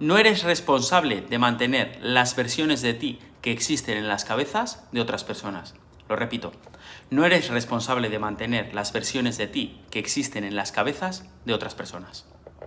no eres responsable de mantener las versiones de ti que existen en las cabezas de otras personas. Lo repito, no eres responsable de mantener las versiones de ti que existen en las cabezas de otras personas.